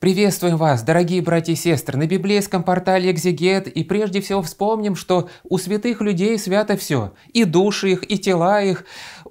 Приветствуем вас, дорогие братья и сестры, на библейском портале Экзегет, и прежде всего вспомним, что у святых людей свято все, и души их, и тела их,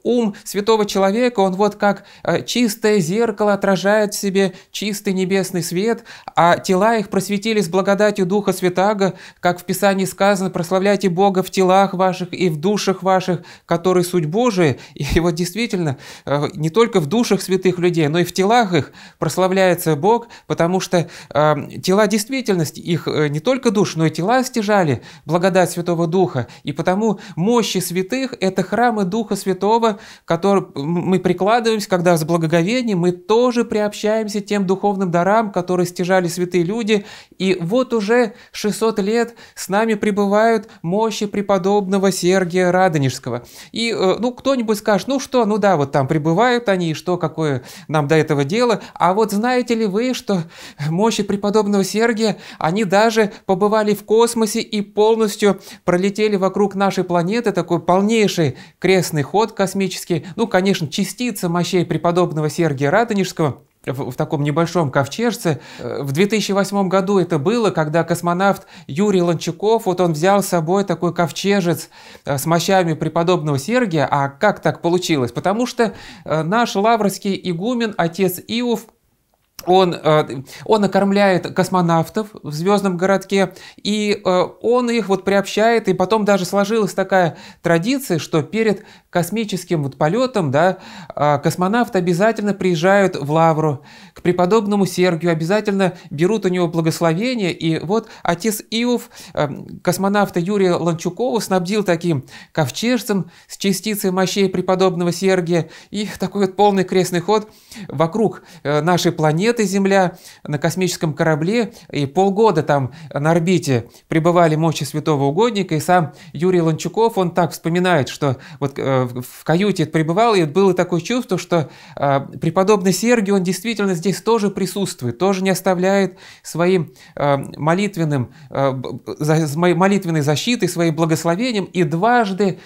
Ум святого человека, он вот как э, чистое зеркало отражает в себе чистый небесный свет, а тела их просветились благодатью Духа Святаго, как в Писании сказано, прославляйте Бога в телах ваших и в душах ваших, которые суть Божия. И вот действительно, э, не только в душах святых людей, но и в телах их прославляется Бог, потому что э, тела действительности их не только душ, но и тела стяжали благодать Святого Духа. И потому мощи святых – это храмы Духа Святого, слово, которое мы прикладываемся, когда с благоговением мы тоже приобщаемся тем духовным дарам, которые стяжали святые люди. И вот уже 600 лет с нами пребывают мощи преподобного Сергия Радонежского. И, э, ну, кто-нибудь скажет, ну что, ну да, вот там пребывают они, и что, какое нам до этого дело. А вот знаете ли вы, что мощи преподобного Сергия, они даже побывали в космосе и полностью пролетели вокруг нашей планеты, такой полнейший крестный ход космический космические, ну, конечно, частица мощей преподобного Сергия Радонежского – в, в таком небольшом ковчежце. Э, в 2008 году это было, когда космонавт Юрий Ланчуков вот он взял с собой такой ковчежец э, с мощами преподобного Сергия. А как так получилось? Потому что э, наш лаврский игумен, отец Иов, он, э, он накормляет космонавтов в звездном городке, и э, он их вот приобщает, и потом даже сложилась такая традиция, что перед космическим вот полетом, да, э, космонавты обязательно приезжают в Лавру к преподобному Сергию, обязательно берут у него благословение, и вот отец Иов, космонавта Юрия Ланчукова, снабдил таким ковчежцем с частицей мощей преподобного Сергия, и такой вот полный крестный ход вокруг нашей планеты, планеты Земля на космическом корабле, и полгода там на орбите пребывали мощи святого угодника, и сам Юрий Ланчуков, он так вспоминает, что вот э, в каюте пребывал, и было такое чувство, что э, преподобный Сергий, он действительно здесь тоже присутствует, тоже не оставляет своим э, молитвенным, молитвенной защитой, своим благословением, и дважды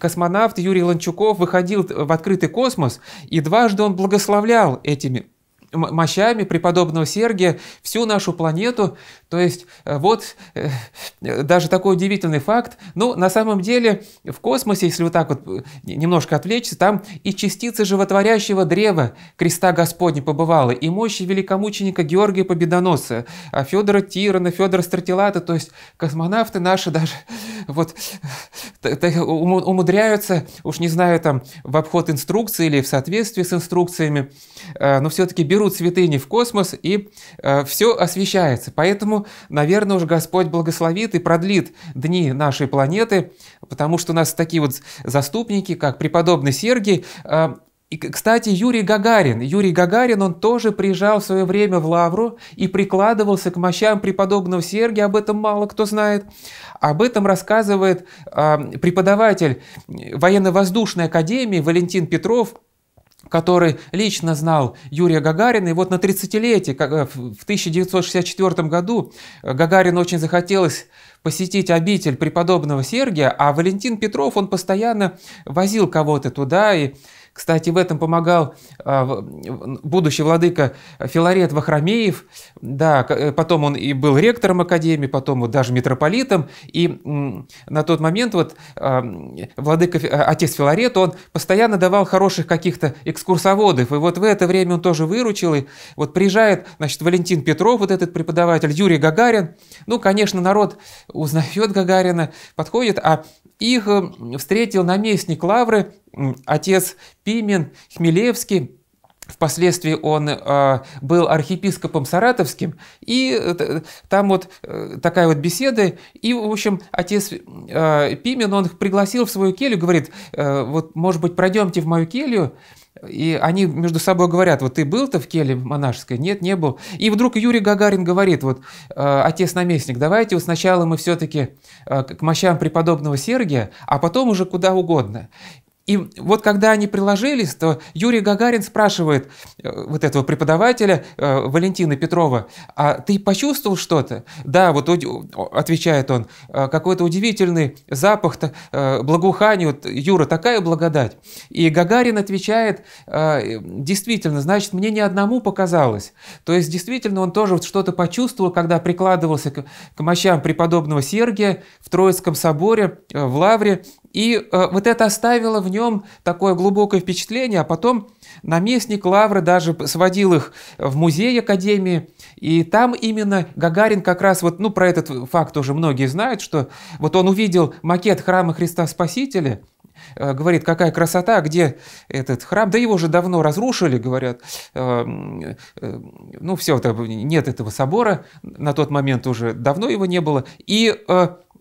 космонавт Юрий Ланчуков выходил в открытый космос, и дважды он благословлял этими мощами преподобного Сергия всю нашу планету то есть э, вот э, э, даже такой удивительный факт. Но ну, на самом деле в космосе, если вот так вот немножко отвлечься, там и частицы животворящего древа креста Господня побывала, и мощи великомученика Георгия Победоносца, а Федора Тирана, Федора Стратилата, то есть космонавты наши даже вот умудряются, уж не знаю, там в обход инструкции или в соответствии с инструкциями, но все-таки берут святыни в космос и все освещается. Поэтому наверное, уж Господь благословит и продлит дни нашей планеты, потому что у нас такие вот заступники, как преподобный Сергий, а, и, кстати, Юрий Гагарин. Юрий Гагарин, он тоже приезжал в свое время в Лавру и прикладывался к мощам преподобного Сергия. Об этом мало кто знает. Об этом рассказывает а, преподаватель военно-воздушной академии Валентин Петров – который лично знал Юрия Гагарина. И вот на 30-летие, э, в 1964 году, э, Гагарину очень захотелось посетить обитель преподобного Сергия, а Валентин Петров, он постоянно возил кого-то туда, и кстати, в этом помогал а, будущий владыка Филарет Вахрамеев. да, э, потом он и был ректором академии, потом вот даже митрополитом, и на тот момент вот а, владыка, а, отец Филарет, он постоянно давал хороших каких-то экскурсоводов, и вот в это время он тоже выручил, и вот приезжает, значит, Валентин Петров, вот этот преподаватель, Юрий Гагарин, ну, конечно, народ узнает Гагарина, подходит, а их встретил наместник Лавры, отец Пимен Хмелевский, Впоследствии он э, был архиепископом саратовским, и э, там вот э, такая вот беседа, и, в общем, отец Пимен, он их пригласил в свою келью, говорит, вот, может быть, пройдемте в мою келью, и они между собой говорят, вот ты был-то в келье монашеской? Нет, не был. И вдруг Юрий Гагарин говорит, вот, э, отец-наместник, давайте вот сначала мы все-таки э, к мощам преподобного Сергия, а потом уже куда угодно. И вот когда они приложились, то Юрий Гагарин спрашивает э, вот этого преподавателя э, Валентина Петрова, а ты почувствовал что-то? Да, вот отвечает он, «Э, какой-то удивительный запах, благоухание, вот, Юра, такая благодать. И Гагарин отвечает, действительно, значит, мне не одному показалось. То есть, действительно, он тоже что-то почувствовал, когда прикладывался к мощам преподобного Сергия в Троицком соборе, в Лавре, и э, вот это оставило в нем такое глубокое впечатление, а потом наместник Лавры даже сводил их в музей Академии, и там именно Гагарин как раз, вот, ну, про этот факт уже многие знают, что вот он увидел макет храма Христа Спасителя, э, говорит, какая красота, где этот храм, да его же давно разрушили, говорят, э, э, ну, все, нет этого собора, на тот момент уже давно его не было, и...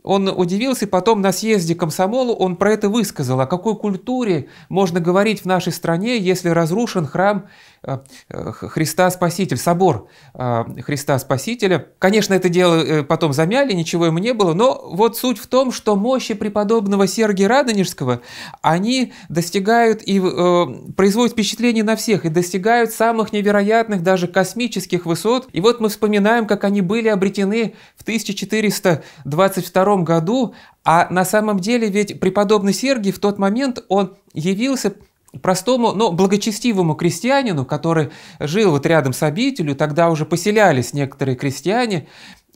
Он удивился, и потом на съезде комсомолу он про это высказал. О какой культуре можно говорить в нашей стране, если разрушен храм э, э, Христа Спасителя, собор э, Христа Спасителя. Конечно, это дело потом замяли, ничего ему не было, но вот суть в том, что мощи преподобного Сергия Радонежского, они достигают и производят впечатление на всех, и достигают самых невероятных, даже космических высот. И вот мы вспоминаем, как они были обретены в 1422 1942 году, а на самом деле ведь преподобный Сергий в тот момент он явился простому, но благочестивому крестьянину, который жил вот рядом с обителью, тогда уже поселялись некоторые крестьяне,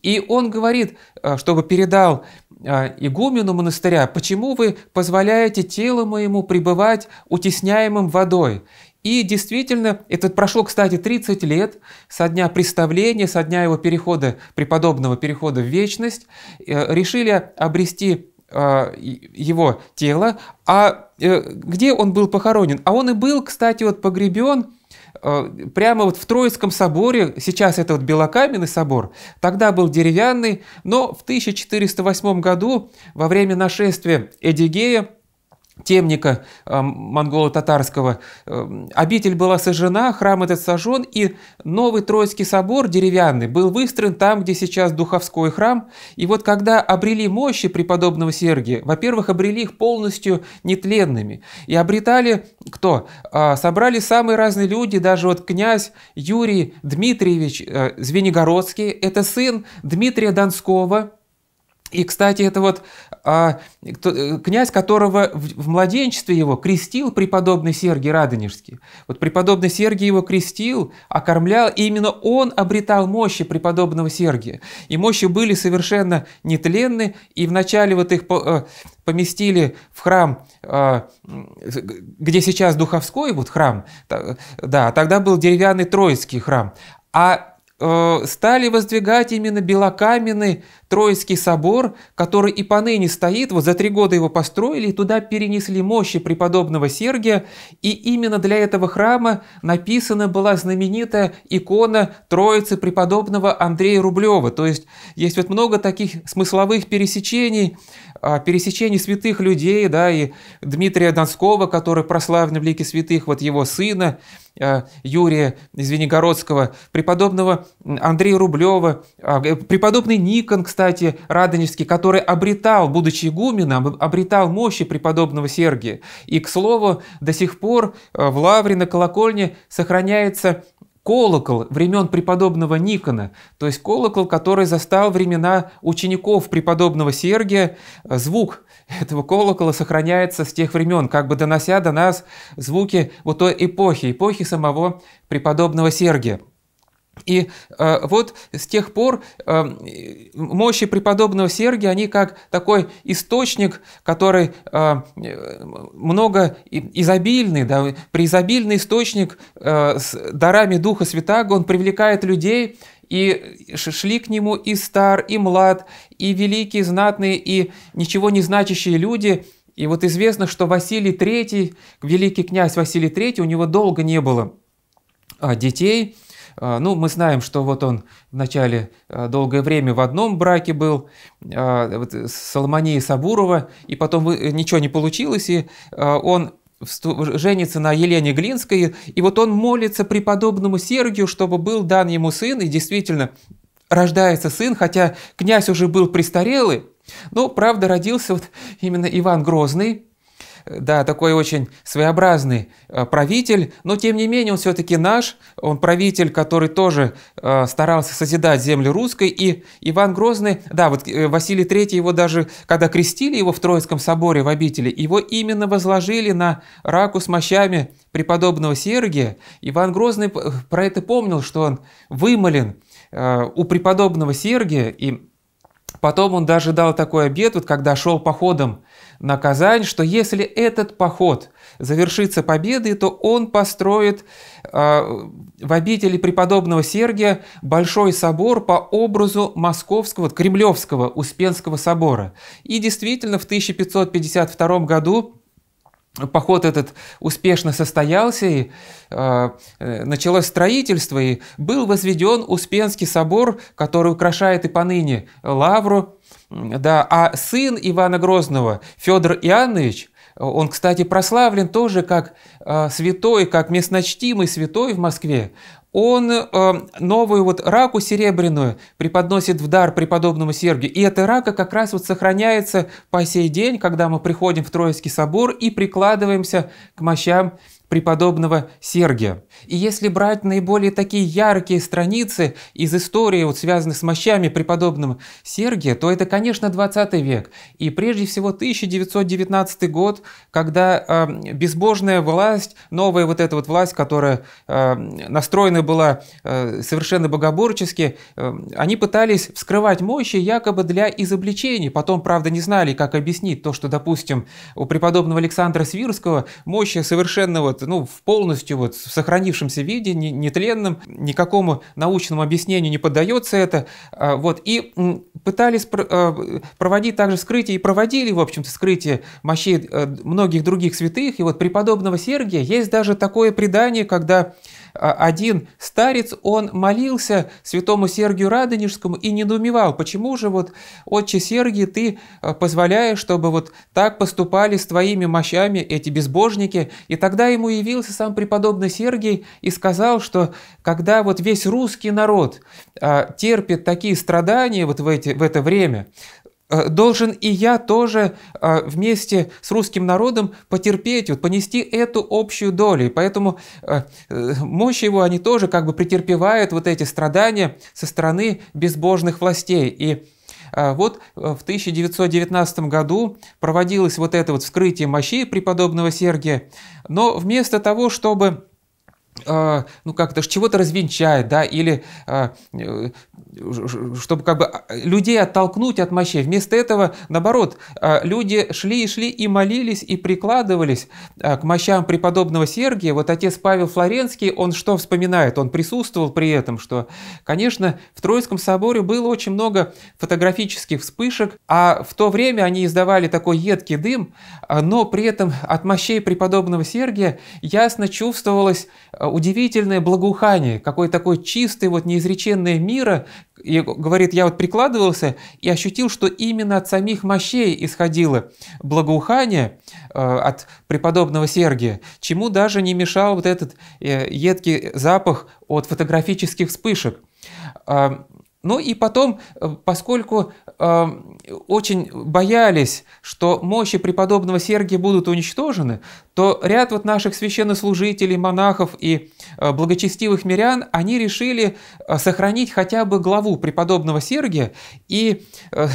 и он говорит, э, чтобы передал э, игумену монастыря, почему вы позволяете телу моему пребывать утесняемым водой? И действительно, это прошло, кстати, 30 лет со дня представления, со дня его перехода, преподобного перехода в вечность, э, решили обрести а, его тело, а э, где он был похоронен? А он и был, кстати, вот погребен э, прямо вот в Троицком соборе, сейчас это вот белокаменный собор, тогда был деревянный, но в 1408 году во время нашествия Эдигея темника э, монголо-татарского. Э, обитель была сожжена, храм этот сожжен, и новый Троицкий собор деревянный был выстроен там, где сейчас Духовской храм. И вот когда обрели мощи преподобного Сергия, во-первых, обрели их полностью нетленными. И обретали кто? А, собрали самые разные люди, даже вот князь Юрий Дмитриевич э, Звенигородский, это сын Дмитрия Донского, и, кстати, это вот а, э, князь, которого в, в младенчестве его крестил преподобный Сергий Радонежский. Вот преподобный Сергий его крестил, окормлял, и именно он обретал мощи преподобного Сергия. И мощи были совершенно нетленны, и вначале вот их э, поместили в храм, а, где сейчас Духовской вот храм, да, тогда был деревянный Троицкий храм. А Э, стали воздвигать именно белокаменный Троицкий собор, который и поныне стоит, вот за три года его построили, туда перенесли мощи преподобного Сергия, и именно для этого храма написана была знаменитая икона Троицы преподобного Андрея Рублева. То есть есть вот много таких смысловых пересечений пересечении святых людей, да, и Дмитрия Донского, который прославлен в лике святых, вот его сына, э, Юрия Звенигородского, преподобного Андрея Рублева, а, э, преподобный Никон, кстати, Радонежский, который обретал, будучи игуменом, обретал мощи преподобного Сергия. И, к слову, до сих пор э, в Лавре на колокольне сохраняется колокол времен преподобного Никона, то есть колокол, который застал времена учеников преподобного Сергия. Звук этого колокола сохраняется с тех времен, как бы донося до нас звуки вот той эпохи, эпохи самого преподобного Сергия. И э, вот с тех пор э, мощи преподобного Сергия, они как такой источник, который э, много изобильный, да, преизобильный источник э, с дарами Духа Святаго, он привлекает людей, и шли к нему и стар, и млад, и великие, знатные, и ничего не значащие люди. И вот известно, что Василий III, великий князь Василий III, у него долго не было а, детей, а, ну, мы знаем, что вот он вначале а, долгое время в одном браке был, а, с Соломонея Сабурова, и потом э, ничего не получилось, и он женится на Елене Глинской, и вот он молится преподобному Сергию, чтобы был дан ему сын, и действительно рождается сын, хотя князь уже был престарелый, но, правда, родился вот именно Иван Грозный, да, такой очень своеобразный э, правитель, но тем не менее он все-таки наш, он правитель, который тоже э, старался созидать землю русской, и Иван Грозный, да, вот э, Василий III его даже, когда крестили его в Троицком соборе в обители, его именно возложили на раку с мощами преподобного Сергия, Иван Грозный про это помнил, что он вымолен у преподобного Сергия, и Потом он даже дал такой обед, вот когда шел походом на что если этот поход завершится победой, то он построит а, в обители преподобного Сергия большой собор по образу московского, кремлевского Успенского собора. И действительно, в 1552 году Поход этот успешно состоялся, и а, э, началось строительство, и был возведен Успенский собор, который украшает и поныне лавру да, а сын Ивана Грозного, Федор Иоаннович, он, кстати, прославлен тоже как э, святой, как местночтимый святой в Москве. Он э, новую вот раку серебряную преподносит в дар преподобному Сергию. И эта рака как раз вот сохраняется по сей день, когда мы приходим в Троицкий собор и прикладываемся к мощам преподобного Сергия. И если брать наиболее такие яркие страницы из истории, вот связанных с мощами преподобного Сергия, то это, конечно, 20 век. И прежде всего 1919 год, когда э, безбожная власть, новая вот эта вот власть, которая э, настроена была э, совершенно богоборчески, э, они пытались вскрывать мощи якобы для изобличений. Потом, правда, не знали, как объяснить то, что, допустим, у преподобного Александра Свирского мощи совершенного вот, ну, в полностью вот в сохранившемся виде, нетленном, никакому научному объяснению не поддается это, а, вот, и пытались а, проводить также скрытие, и проводили, в общем-то, скрытие мощей э, многих других святых, и вот преподобного Сергия есть даже такое предание, когда а, один старец, он молился святому Сергию Радонежскому и недоумевал, почему же вот, отче Сергий, ты а, позволяешь, чтобы вот так поступали с твоими мощами эти безбожники. И тогда ему явился сам преподобный Сергий и сказал, что когда вот весь русский народ а, терпит такие страдания вот в, эти, в это время, Э, должен и я тоже э, вместе с русским народом потерпеть, вот понести эту общую долю. И поэтому э, мощь его, они тоже как бы претерпевают вот эти страдания со стороны безбожных властей. И вот в 1919 году проводилось вот это вот вскрытие мощи преподобного Сергия, но вместо того, чтобы а, ну как даже чего-то развенчает, да, или а, э, чтобы как бы а, людей оттолкнуть от мощей. Вместо этого, наоборот, люди шли и шли и молились и прикладывались к мощам преподобного Сергия. Вот отец Павел Флоренский, он что вспоминает? Он присутствовал при этом, что, конечно, в Троицком соборе было очень много фотографических вспышек, а в то время они издавали такой едкий дым, но при этом от мощей преподобного Сергия ясно чувствовалось Э, удивительное благоухание, какой такой чистый, вот неизреченное мира. И говорит, я вот прикладывался и ощутил, что именно от самих мощей исходило благоухание э, от преподобного Сергия, чему даже не мешал вот этот э, едкий запах от фотографических вспышек. Ну и потом, э, поскольку э, очень боялись, что мощи преподобного Сергия будут уничтожены, то ряд вот наших священнослужителей, монахов и э, благочестивых мирян, они решили э, сохранить хотя бы главу преподобного Сергия. И, э,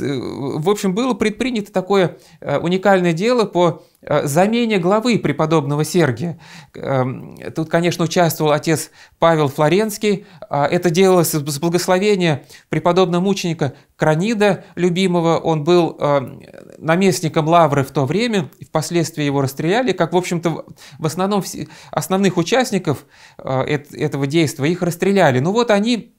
э в общем, было предпринято такое э, уникальное дело по Э, замене главы преподобного Сергия. Эм, тут, конечно, участвовал отец Павел Флоренский. Э, это делалось с благословения преподобного мученика Кранида, любимого. Он был э, наместником Лавры в то время, впоследствии его расстреляли. Как, в общем-то, в основном основных участников этого действия их расстреляли. Ну вот они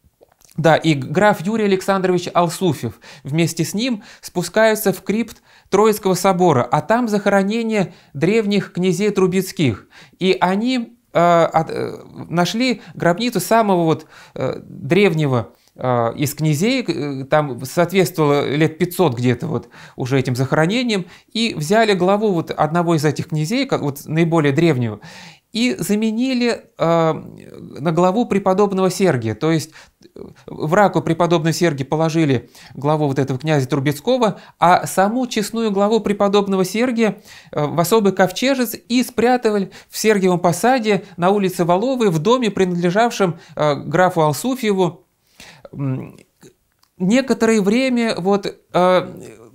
да, и граф Юрий Александрович Алсуфьев вместе с ним спускаются в крипт Троицкого собора, а там захоронение древних князей Трубецких. И они э, от, э, нашли гробницу самого вот, э, древнего э, из князей, э, там соответствовало лет 500 где-то вот уже этим захоронениям, и взяли главу вот одного из этих князей, как вот наиболее древнего, и заменили э, на главу преподобного Сергия. То есть в раку преподобного Сергия положили главу вот этого князя Трубецкого, а саму честную главу преподобного Сергия э, в особый ковчежец и спрятали в Сергиевом посаде на улице Воловой в доме, принадлежавшем э, графу Алсуфьеву. Некоторое время вот э,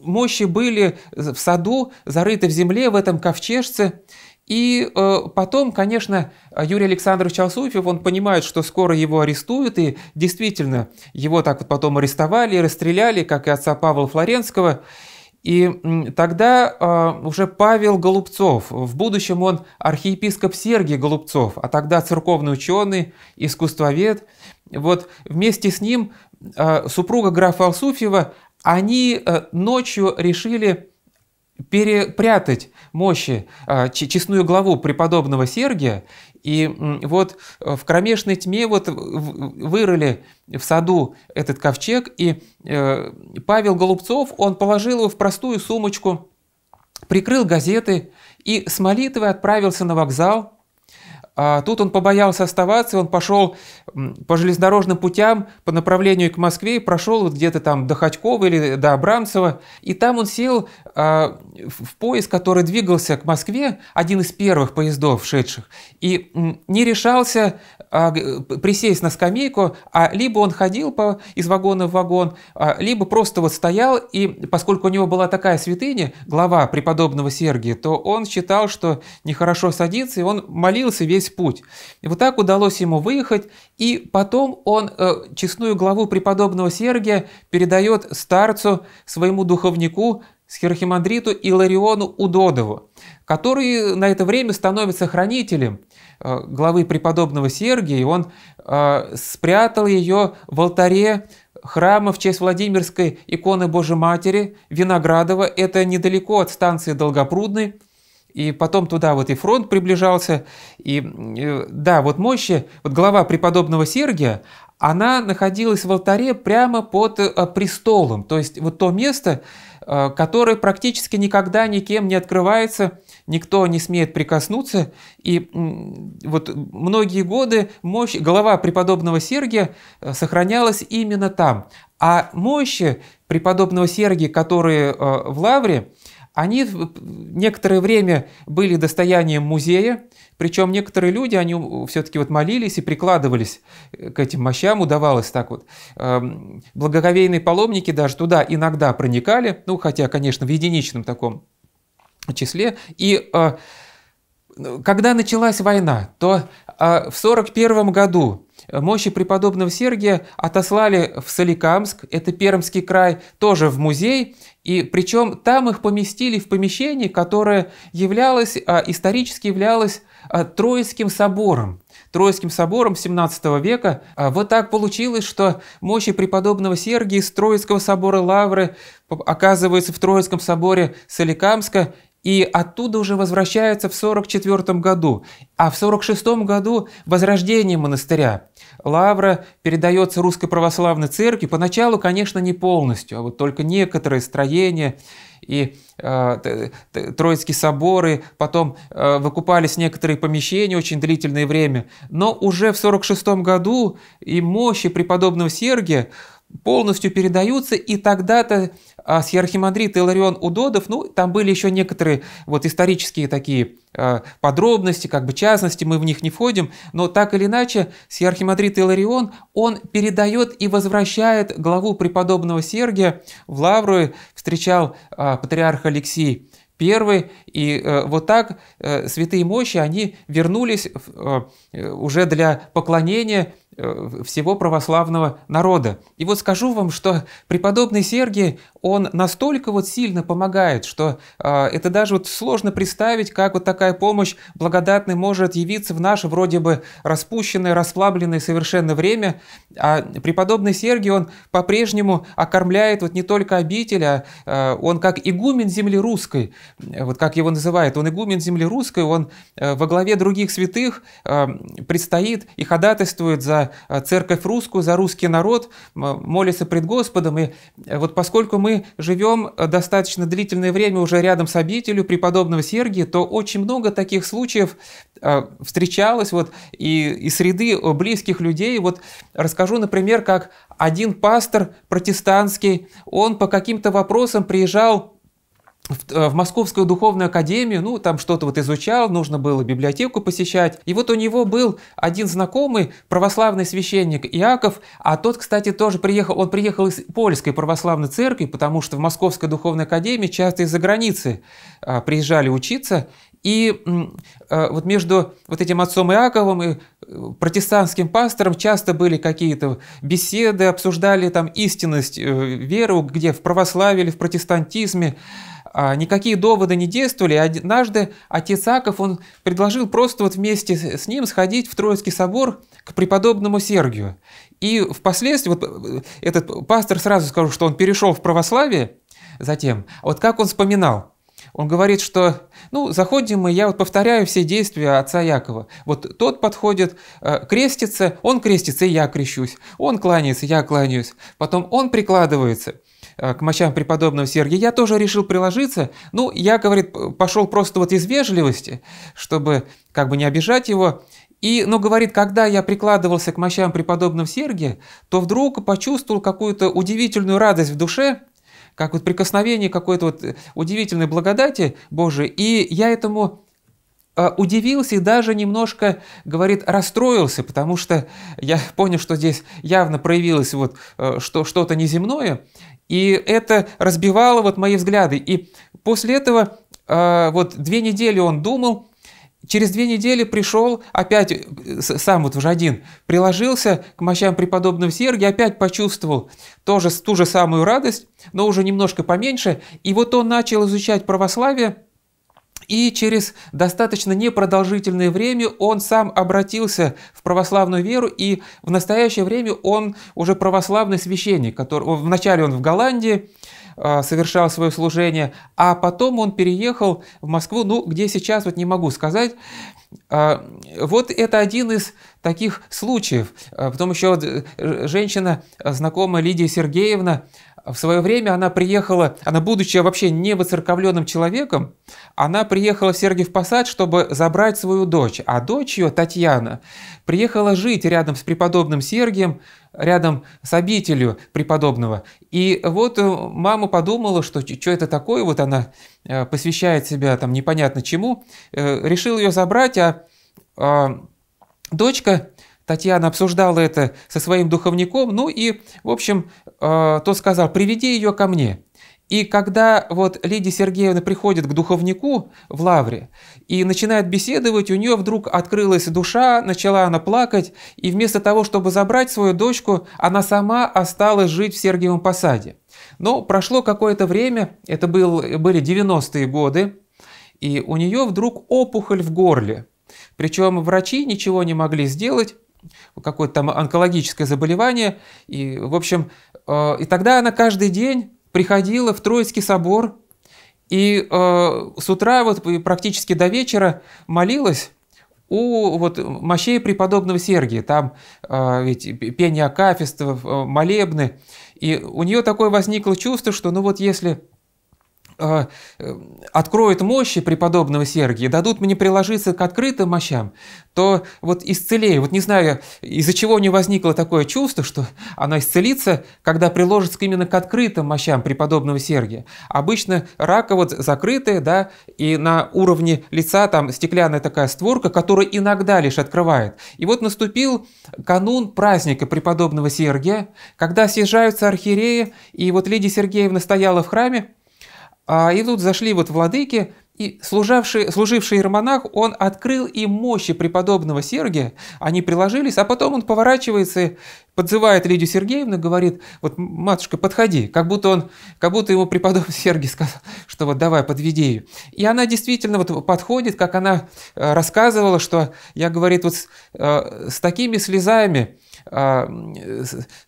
мощи были в саду, зарыты в земле, в этом ковчежце. И э, потом, конечно, Юрий Александрович Алсуфьев, он понимает, что скоро его арестуют, и действительно, его так вот потом арестовали, и расстреляли, как и отца Павла Флоренского. И тогда а, уже Павел Голубцов, в будущем он архиепископ Сергий Голубцов, а тогда церковный ученый, искусствовед, вот вместе с ним а, супруга графа Алсуфьева, они э, ночью решили перепрятать мощи а, честную главу преподобного Сергия. И вот э, в кромешной тьме вот вырыли в саду этот ковчег, и э, Павел Голубцов, он положил его в простую сумочку, прикрыл газеты и с молитвой отправился на вокзал – а тут он побоялся оставаться, он пошел по железнодорожным путям по направлению к Москве и прошел вот где-то там до Ходькова или до Абрамцева. И там он сел а, в поезд, который двигался к Москве, один из первых поездов шедших, и не решался а, присесть на скамейку, а либо он ходил по, из вагона в вагон, а, либо просто вот стоял, и поскольку у него была такая святыня, глава преподобного Сергия, то он считал, что нехорошо садиться, и он молился весь весь путь. И вот так удалось ему выехать, и потом он э, честную главу преподобного Сергия передает старцу, своему духовнику, схерохимандриту Илариону Удодову, который на это время становится хранителем э, главы преподобного Сергия, и он э, спрятал ее в алтаре храма в честь Владимирской иконы Божьей Матери Виноградова. Это недалеко от станции Долгопрудной. И потом туда вот и фронт приближался. И э, да, вот мощи, вот глава преподобного Сергия, она находилась в алтаре прямо под э, престолом. То есть вот то место, э, которое практически никогда никем не открывается, никто не смеет прикоснуться. И вот многие годы мощь, голова преподобного Сергия сохранялась именно там. А мощи преподобного Сергия, которые в Лавре, они некоторое время были достоянием музея, причем некоторые люди, они все-таки вот молились и прикладывались э, к этим мощам, удавалось так вот. Эм, благоговейные паломники даже туда иногда проникали, ну, хотя, конечно, в единичном таком числе. И э, ну, когда началась война, то э, в сорок первом году мощи преподобного Сергия отослали в Соликамск, это Пермский край, тоже в музей, и причем там их поместили в помещение, которое являлось, а, исторически являлось а, Троицким собором. Троицким собором 17 века. А, вот так получилось, что мощи преподобного Сергия из Троицкого собора Лавры оказываются в Троицком соборе Соликамска, и оттуда уже возвращаются в 44 году. А в 46 году возрождение монастыря. Лавра передается Русской Православной Церкви, поначалу, конечно, не полностью, а вот только некоторые строения и э, Троицкие соборы, потом э, выкупались некоторые помещения очень длительное время. Но уже в 46 году и мощи преподобного Сергия полностью передаются, и тогда-то а, Сьерхимандрит и Ларион Удодов, ну, там были еще некоторые вот исторические такие а, подробности, как бы частности, мы в них не входим, но так или иначе Сьерхимандрит и Ларион, он передает и возвращает главу преподобного Сергия в Лавру, встречал а, патриарх Алексей первый. И э, вот так э, святые мощи, они вернулись э, уже для поклонения Э, всего православного народа. И вот скажу вам, что преподобный Сергий, он настолько вот сильно помогает, что э, это даже вот сложно представить, как вот такая помощь благодатной может явиться в наше вроде бы распущенное, расслабленное совершенно время. А преподобный Сергий, он по-прежнему окормляет вот не только обитель, а э, он как игумен земли русской, э, вот как его называют, он игумен земли русской, он э, во главе других святых э, предстоит и ходатайствует за Э, церковь русскую, за русский народ, молится пред Господом. И э, вот поскольку мы живем э, достаточно длительное время уже рядом с обителью преподобного Сергия, то очень много таких случаев встречалось вот и, и среды близких людей. Вот расскажу, например, как один пастор протестантский, он по каким-то вопросам приезжал в, э, в Московскую духовную академию, ну, там что-то вот изучал, нужно было библиотеку посещать. И вот у него был один знакомый православный священник Иаков, а тот, кстати, тоже приехал, он приехал из Польской православной церкви, потому что в Московской духовной академии часто из-за границы а, приезжали учиться. И а, вот между вот этим отцом Иаковым и э, протестантским пастором часто были какие-то беседы, обсуждали там истинность веры, где в православии или в протестантизме. А, никакие доводы не действовали. Однажды отец Аков, он предложил просто вот вместе с ним сходить в Троицкий собор к преподобному Сергию. И впоследствии, вот э, этот пастор сразу скажу, что он перешел в православие затем. Вот как он вспоминал, он говорит, что, ну, заходим мы, я вот повторяю все действия отца Якова. Вот тот подходит, э, крестится, он крестится, и я крещусь. Он кланяется, я кланяюсь. Потом он прикладывается, Э, к мощам преподобного Сергия, я тоже решил приложиться. Ну, я, говорит, пошел просто вот из вежливости, чтобы как бы не обижать его. И, ну, говорит, когда я прикладывался к мощам преподобного Сергия, то вдруг почувствовал какую-то удивительную радость в душе, как вот прикосновение какой-то вот э, удивительной благодати Божией. И я этому а, удивился и даже немножко, говорит, расстроился, потому что я понял, что здесь явно проявилось вот э, что, что-то неземное, и это разбивало вот мои взгляды. И после этого э, вот две недели он думал, Через две недели пришел, опять э, сам вот уже один, приложился к мощам преподобного Сергия, опять почувствовал тоже, ту же самую радость, но уже немножко поменьше. И вот он начал изучать православие, и через достаточно непродолжительное время он сам обратился в православную веру, и в настоящее время он уже православный священник, который вначале он в Голландии а, совершал свое служение, а потом он переехал в Москву, ну, где сейчас, вот не могу сказать. А, вот это один из таких случаев. А, потом еще э, женщина, знакомая Лидия Сергеевна, в свое время она приехала, она, будучи вообще не выцерковленным человеком, она приехала в Сергиев Посад, чтобы забрать свою дочь. А дочь ее, Татьяна, приехала жить рядом с преподобным Сергием, рядом с обителью преподобного. И вот э, мама подумала, что что это такое, вот она э, посвящает себя там непонятно чему, э, решил ее забрать, а, а дочка Татьяна обсуждала это со своим духовником, ну и, в общем, э, то сказал, приведи ее ко мне. И когда вот Лидия Сергеевна приходит к духовнику в лавре и начинает беседовать, у нее вдруг открылась душа, начала она плакать, и вместо того, чтобы забрать свою дочку, она сама осталась жить в Сергиевом посаде. Но прошло какое-то время, это был, были 90-е годы, и у нее вдруг опухоль в горле. Причем врачи ничего не могли сделать, какое-то там онкологическое заболевание. И, в общем, э, и тогда она каждый день приходила в Троицкий собор и э, с утра вот практически до вечера молилась у вот мощей преподобного Сергия, там э, ведь пение акафистов, э, молебны, и у нее такое возникло чувство, что ну вот если Э, э, откроют мощи преподобного Сергия, дадут мне приложиться к открытым мощам, то вот исцелею. Вот не знаю, из-за чего у нее возникло такое чувство, что она исцелится, когда приложится именно к открытым мощам преподобного Сергия. Обычно рака вот закрытая, да, и на уровне лица там стеклянная такая створка, которая иногда лишь открывает. И вот наступил канун праздника преподобного Сергия, когда съезжаются архиереи, и вот Лидия Сергеевна стояла в храме, а, и тут зашли вот владыки, и служавший, служивший Ермонах, он открыл им мощи преподобного Сергия, они приложились, а потом он поворачивается подзывает Лидию Сергеевну, говорит, вот, матушка, подходи, как будто он, как будто ему преподобный Сергий сказал, что вот давай, подведи ее. И она действительно вот подходит, как она э, рассказывала, что я, говорит, вот с, э, с такими слезами, э,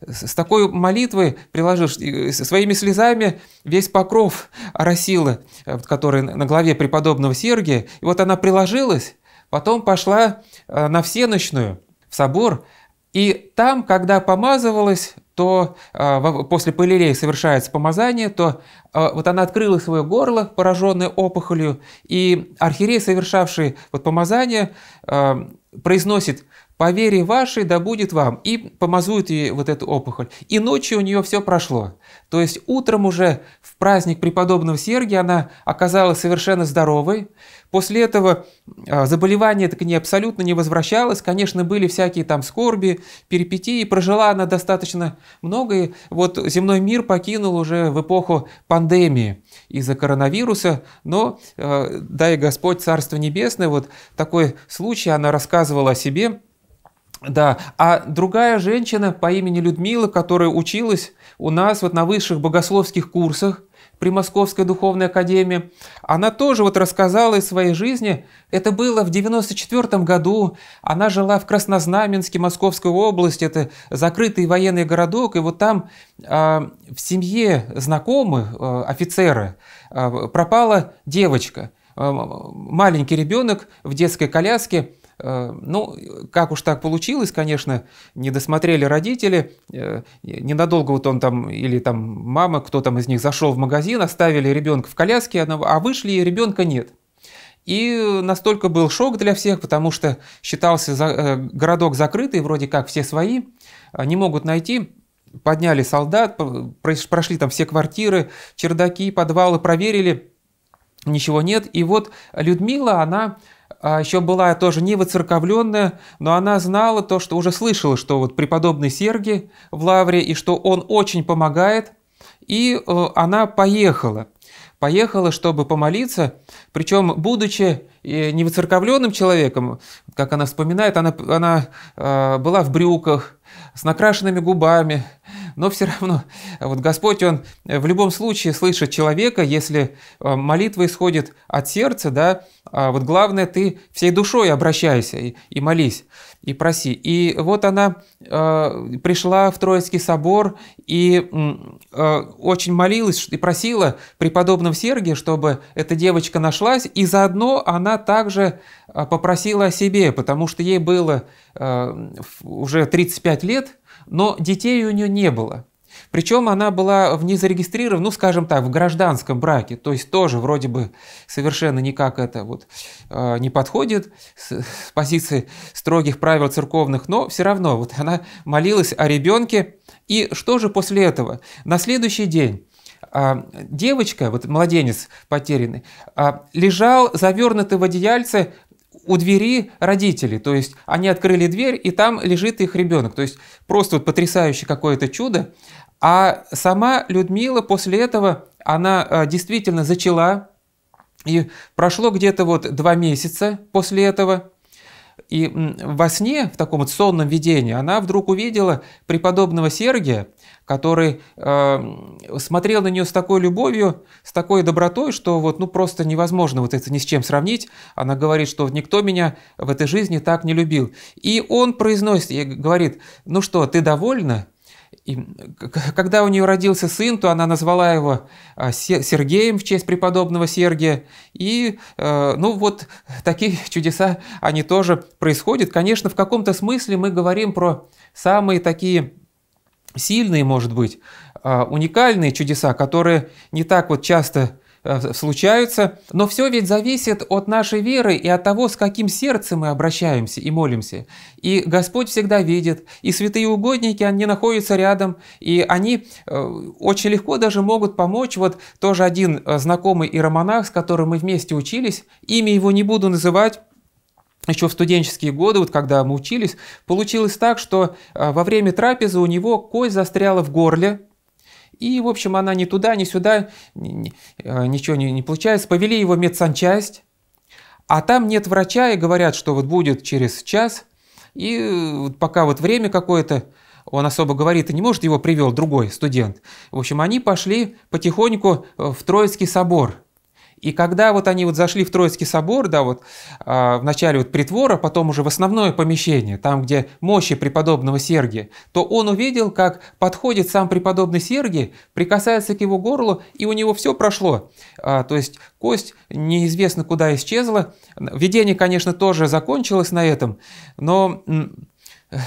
с, такой молитвой приложил, своими слезами весь покров оросила, который на главе преподобного Сергия, и вот она приложилась, потом пошла на всеночную в собор, и там, когда помазывалась, то а, после пылерей совершается помазание, то а, вот она открыла свое горло, пораженное опухолью, и архиерей, совершавший вот помазание, а, произносит по вере вашей да будет вам, и помазуют ей вот эту опухоль. И ночью у нее все прошло. То есть утром уже в праздник преподобного Сергия она оказалась совершенно здоровой. После этого а, заболевание так и не абсолютно не возвращалось. Конечно, были всякие там скорби, перипетии. Прожила она достаточно много. И вот земной мир покинул уже в эпоху пандемии из-за коронавируса. Но, а, дай Господь Царство Небесное, вот такой случай она рассказывала о себе – да, а другая женщина по имени Людмила, которая училась у нас вот на высших богословских курсах при Московской духовной академии, она тоже вот рассказала из своей жизни. Это было в 94 году. Она жила в Краснознаменске Московской области, это закрытый военный городок, и вот там э, в семье знакомых э, офицера э, пропала девочка, э, маленький ребенок в детской коляске – Э, ну, как уж так получилось, конечно, не досмотрели родители, э, ненадолго вот он там, или там мама, кто там из них зашел в магазин, оставили ребенка в коляске, а вышли, и ребенка нет. И настолько был шок для всех, потому что считался э, городок закрытый, вроде как все свои, а не могут найти. Подняли солдат, прошли там все квартиры, чердаки, подвалы, проверили, ничего нет. И вот Людмила, она а еще была тоже не воцерковленная, но она знала то, что уже слышала, что вот преподобный Сергий в Лавре, и что он очень помогает, и э, она поехала. Поехала, чтобы помолиться, причем, будучи э, невоцерковленным человеком, как она вспоминает, она, она э, была в брюках, с накрашенными губами – но все равно вот Господь, Он в любом случае слышит человека, если э, молитва исходит от сердца, да, а вот главное, ты всей душой обращайся и, и молись, и проси. И вот она э, пришла в Троицкий собор и э, очень молилась и просила преподобного Сергия, чтобы эта девочка нашлась, и заодно она также э, попросила о себе, потому что ей было э, уже 35 лет, но детей у нее не было. Причем она была в незарегистрирована, ну, скажем так, в гражданском браке, то есть тоже вроде бы совершенно никак это вот э, не подходит с, с позиции строгих правил церковных, но все равно вот она молилась о ребенке. И что же после этого? На следующий день а, девочка, вот младенец потерянный, а, лежал завернутый в одеяльце у двери родители, то есть они открыли дверь, и там лежит их ребенок. То есть просто вот потрясающее какое-то чудо. А сама Людмила после этого, она э, действительно зачала, и прошло где-то вот два месяца после этого, и во сне, в таком вот сонном видении, она вдруг увидела преподобного Сергия, который э, смотрел на нее с такой любовью, с такой добротой, что вот ну просто невозможно вот это ни с чем сравнить. Она говорит, что никто меня в этой жизни так не любил. И он произносит, ей говорит, ну что, ты довольна? И когда у нее родился сын, то она назвала его а, Сергеем в честь преподобного Сергия. И, э, ну вот, такие чудеса, они тоже происходят. Конечно, в каком-то смысле мы говорим про самые такие сильные, может быть, а, уникальные чудеса, которые не так вот часто Э, случаются. Но все ведь зависит от нашей веры и от того, с каким сердцем мы обращаемся и молимся. И Господь всегда видит, и святые угодники, они находятся рядом, и они э, очень легко даже могут помочь. Вот тоже один э, знакомый иеромонах, с которым мы вместе учились, имя его не буду называть, еще в студенческие годы, вот когда мы учились, получилось так, что во время трапезы у него кость застряла в горле, и, в общем, она ни туда, ни сюда, э, ничего не, не получается. Повели его в медсанчасть, а там нет врача, и говорят, что вот будет через час. И э, пока вот время какое-то, он особо говорит, и не может, его привел другой студент. В общем, они пошли потихоньку э, в Троицкий собор – и когда вот они вот зашли в Троицкий собор, да, вот э, в начале вот притвора, потом уже в основное помещение, там, где мощи преподобного Сергия, то он увидел, как подходит сам преподобный Сергий, прикасается к его горлу, и у него все прошло. А, то есть кость неизвестно куда исчезла. Видение, конечно, тоже закончилось на этом, но э,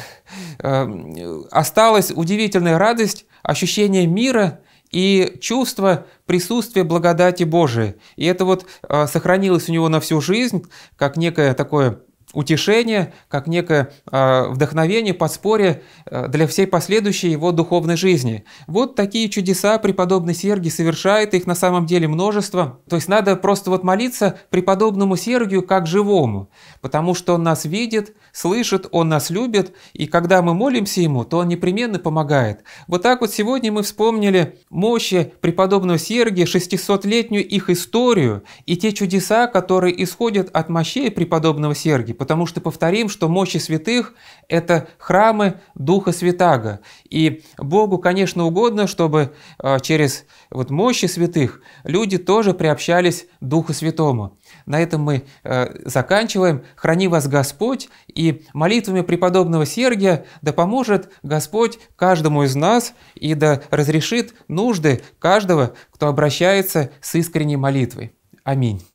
э, осталась удивительная радость, ощущение мира – и чувство присутствия благодати Божией. И это вот а, сохранилось у него на всю жизнь, как некое такое утешение, как некое а, вдохновение, подспорье э, для всей последующей его духовной жизни. Вот такие чудеса преподобный Сергий совершает, их на самом деле множество. То есть надо просто вот молиться преподобному Сергию как живому, потому что он нас видит, слышит, он нас любит, и когда мы молимся ему, то он непременно помогает. Вот так вот сегодня мы вспомнили мощи преподобного Сергия, 600-летнюю их историю и те чудеса, которые исходят от мощей преподобного Сергия, потому что повторим, что мощи святых – это храмы Духа Святаго. И Богу, конечно, угодно, чтобы э, через вот мощи святых люди тоже приобщались Духу Святому. На этом мы э, заканчиваем. Храни вас Господь, и молитвами преподобного Сергия да поможет Господь каждому из нас и да разрешит нужды каждого, кто обращается с искренней молитвой. Аминь.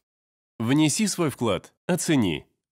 Внеси свой вклад, оцени